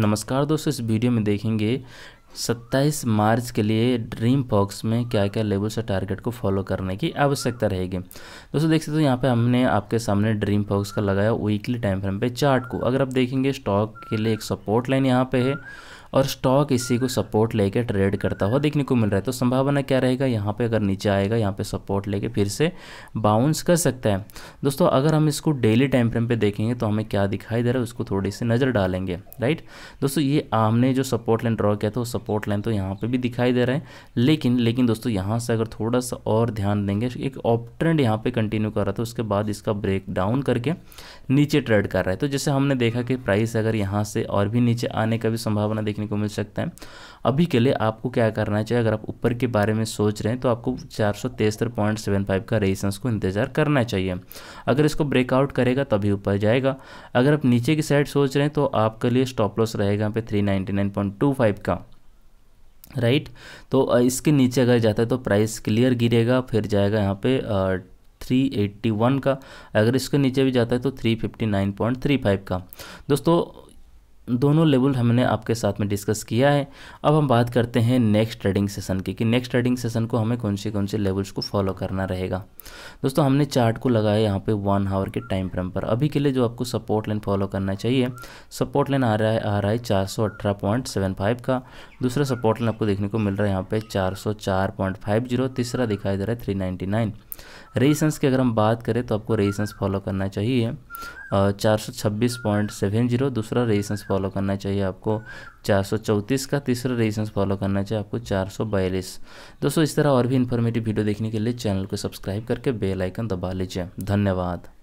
नमस्कार दोस्तों इस वीडियो में देखेंगे 27 मार्च के लिए ड्रीम बॉक्स में क्या क्या लेवल्स और टारगेट को फॉलो करने की आवश्यकता रहेगी दोस्तों देख सकते हो यहाँ पे हमने आपके सामने ड्रीम बॉक्स का लगाया वीकली टाइम फ्रेम पे चार्ट को अगर आप देखेंगे स्टॉक के लिए एक सपोर्ट लाइन यहाँ पे है और स्टॉक इसी को सपोर्ट लेके ट्रेड करता हुआ देखने को मिल रहा है तो संभावना क्या रहेगा यहाँ पे अगर नीचे आएगा यहाँ पे सपोर्ट लेके फिर से बाउंस कर सकता है दोस्तों अगर हम इसको डेली टाइम फ्रेम पर देखेंगे तो हमें क्या दिखाई दे रहा है उसको थोड़ी सी नज़र डालेंगे राइट दोस्तों ये हमने जो सपोर्ट लाइन ड्रॉ किया था वो सपोर्ट लाइन तो यहाँ पर भी दिखाई दे रहा है लेकिन लेकिन दोस्तों यहाँ से अगर थोड़ा सा और ध्यान देंगे एक ऑप ट्रेंड यहाँ पर कंटिन्यू कर रहा था उसके बाद इसका ब्रेक डाउन करके नीचे ट्रेड कर रहा है तो जैसे हमने देखा कि प्राइस अगर यहाँ से और भी नीचे आने का भी संभावना देखने को मिल सकता है अभी के लिए आपको क्या करना चाहिए अगर आप ऊपर के बारे में सोच रहे हैं तो आपको चार का रेजिस्टेंस को इंतजार करना चाहिए अगर इसको ब्रेकआउट करेगा तभी ऊपर जाएगा अगर आप नीचे की साइड सोच रहे हैं तो आपके लिए स्टॉप लॉस रहेगा पे 399.25 का राइट right? तो इसके नीचे अगर जाता है तो प्राइस क्लियर गिरेगा फिर जाएगा यहाँ पे आ, 381 का अगर इसके नीचे भी जाता है तो 359.35 का दोस्तों दोनों लेवल हमने आपके साथ में डिस्कस किया है अब हम बात करते हैं नेक्स्ट ट्रेडिंग सेशन की कि नेक्स्ट ट्रेडिंग सेशन को हमें कौन से कौन से लेवल्स को फॉलो करना रहेगा दोस्तों हमने चार्ट को लगाया यहाँ पे वन आवर के टाइम फ्रेम पर अभी के लिए जो आपको सपोर्ट लाइन फॉलो करना चाहिए सपोर्ट लाइन आ रहा है आ रहा है चार का दूसरा सपोर्ट लाइन आपको देखने को मिल रहा है यहाँ पर चार तीसरा दिखाई दे रहा है थ्री रेजिस्टेंस हम्म। की अगर हम बात करें तो आपको रेजिस्टेंस फॉलो करना चाहिए चार सौ छब्बीस पॉइंट सेवन जीरो दूसरा रेजिस्टेंस फॉलो करना चाहिए आपको चार सौ चौंतीस का तीसरा रेजिस्टेंस फॉलो करना चाहिए आपको चार सौ बयालीस दोस्तों इस तरह और भी इन्फॉर्मेटिव वीडियो देखने के लिए चैनल को सब्सक्राइब करके बेल आइकन दबा लीजिए धन्यवाद